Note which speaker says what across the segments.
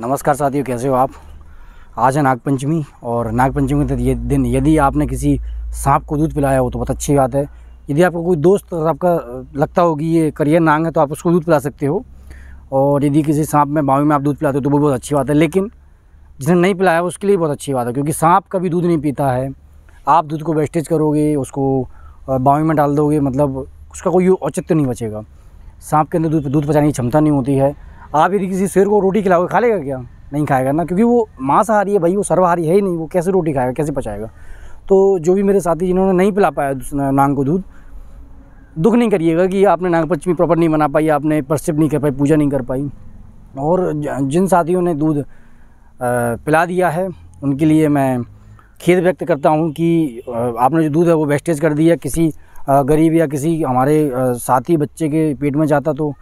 Speaker 1: नमस्कार साथियों कैसे हो आप आज है नागपंचमी और नागपंचमी के ये दिन यदि आपने किसी सांप को दूध पिलाया हो तो बहुत अच्छी बात है यदि आपको कोई दोस्त आपका लगता हो कि ये करियर नांग है तो आप उसको दूध पिला सकते हो और यदि किसी सांप में बावी में आप दूध पिलाते हो तो वो बहुत अच्छी बात है लेकिन जिसने नहीं पिलाया उसके लिए बहुत अच्छी बात है क्योंकि सांप कभी दूध नहीं पीता है आप दूध को वेस्टेज करोगे उसको बावी में डाल दोगे मतलब उसका कोई औचित्य नहीं बचेगा सांप के अंदर दूध दूध पचाने की क्षमता नहीं होती है आप यदि किसी शेर को रोटी खिलाओगे खा लेगा क्या नहीं खाएगा ना क्योंकि वो मांसाहारी है भाई वो सर्वाहारी है ही नहीं वो कैसे रोटी खाएगा कैसे पचाएगा तो जो भी मेरे साथी जिन्होंने नहीं पिला पाया नांग को दूध दुख नहीं करिएगा कि आपने नागपंचमी प्रॉपर नहीं मना पाई आपने परसिप नहीं कर पाई पूजा नहीं कर पाई और जिन साथियों ने दूध पिला दिया है उनके लिए मैं खेद व्यक्त करता हूँ कि आपने जो दूध है वो वेस्टेज कर दिया किसी गरीब या किसी हमारे साथी बच्चे के पेट में जाता तो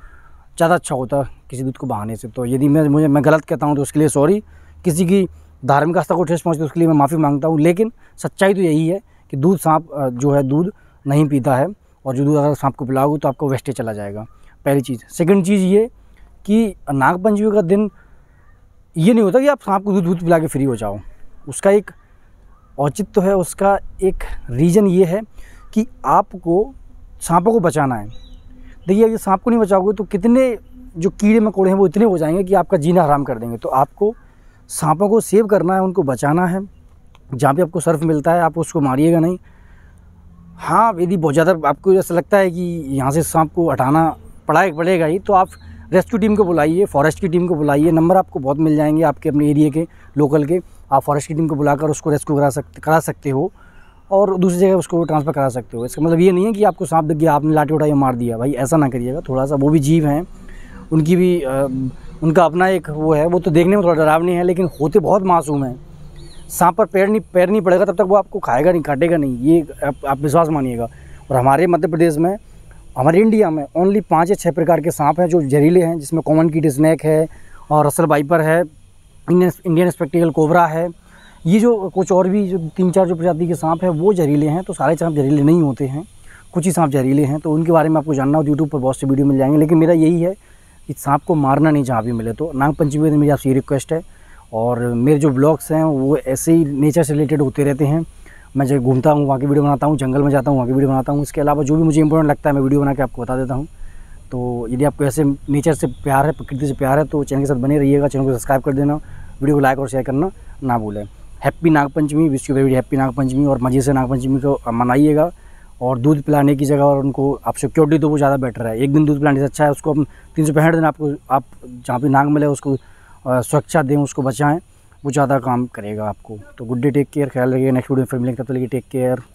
Speaker 1: ज़्यादा अच्छा होता किसी दूध को बहाने से तो यदि मैं मुझे मैं गलत कहता हूँ तो उसके लिए सॉरी किसी की धार्मिक आस्था को ठेस पहुँचती है तो उसके लिए मैं माफ़ी मांगता हूँ लेकिन सच्चाई तो यही है कि दूध सांप जो है दूध नहीं पीता है और जो दूध अगर सांप को पिलाओगे तो आपको वेस्टेज चला जाएगा पहली चीज़ सेकंड चीज़ ये कि नागपंचमी का दिन ये नहीं होता कि आप सांप को दूध दूध पिला के फ्री हो जाओ उसका एक औचित्य है उसका एक रीज़न ये है कि आपको सांपों को बचाना है देखिए अगर सांप को नहीं बचाओगे तो कितने जो कीड़े मकोड़े हैं वो इतने हो जाएंगे कि आपका जीना हराम कर देंगे तो आपको सांपों को सेव करना है उनको बचाना है जहाँ पे आपको सर्फ मिलता है आप उसको मारिएगा नहीं हाँ यदि बहुत ज़्यादा आपको ऐसा लगता है कि यहाँ से सांप को हटाना पड़ा पड़ेगा ही तो आप रेस्क्यू टीम को बुलाइए फॉरेस्ट की टीम को बुलाइए नंबर आपको बहुत मिल जाएंगे आपके अपने एरिए के लोकल के आप फॉरेस्ट की टीम को बुलाकर उसको रेस्क्यू करा सकते करा सकते हो और दूसरी जगह उसको ट्रांसफ़र करा सकते हो इसका मतलब ये नहीं है कि आपको सांप दिख गया आपने लाठी उठाई मार दिया भाई ऐसा ना करिएगा थोड़ा सा वो भी जीव हैं उनकी भी उनका अपना एक वो है वो तो देखने में थोड़ा डरावनी है लेकिन होते बहुत मासूम हैं सांप पर पैर नहीं पैर नहीं पड़ेगा तब तक वो आपको खाएगा नहीं काटेगा नहीं ये आप, आप विश्वास मानिएगा और हमारे मध्य प्रदेश में हमारे इंडिया में ओनली पाँच या छः प्रकार के सांप हैं जो जहरीले हैं जिसमें कॉमन कीट स्नैक है और रसल वाइपर है इंडियन इंडियन स्पेक्टिकल कोबरा है ये जो कुछ और भी जो तीन चार जो प्रजाति के सांप हैं वो जहरीले हैं तो सारे सांप जहरीले नहीं होते हैं कुछ ही सांप जहरीले हैं तो उनके बारे में आपको जानना हो तो यूट्यूब पर बहुत से वीडियो मिल जाएंगे लेकिन मेरा यही है कि सांप को मारना नहीं जहाँ भी मिले तो नागपंचमी में तो मेरी आपसे ये रिक्वेस्ट है और मेरे जो ब्लॉग्स हैं वो ऐसे ही नेचर से रिलेटेड होते रहते हैं मैं जब घूमता हूँ वहाँ की वीडियो बनाता हूँ जंगल में जाता हूँ वहाँ की वीडियो बनाता हूँ इसके अलावा जो भी मुझे इंपॉर्टेंट लगता है मैं वीडियो बना के आपको बता देता हूँ तो यदि आपको ऐसे नेचर से प्यार है प्रकृति से प्यार है तो चैनल के साथ बने रहिएगा चैनल को सब्सक्राइब कर देना वीडियो को लाइक और शेयर करना ना भूलें हैप्पी नागपंचमी विश्व यू वेरी हैप्पी नागपंचमी और मज़े से नागपंचमी को मनाइएगा और दूध पिलाने की जगह और उनको आप सिक्योरिटी दो तो वो ज़्यादा बेटर है एक दिन दूध पिलाने से अच्छा है उसको हम तीन सौ पैंसठ दिन आपको आप जहाँ पे नाग मिले उसको सुरक्षा दें उसको बचाएँ वो ज़्यादा काम करेगा आपको तो गुड डे टेक केयर ख्याल रखिए नेक्स्ट वीडियो फैमिली लेंगे तब तक टेक केयर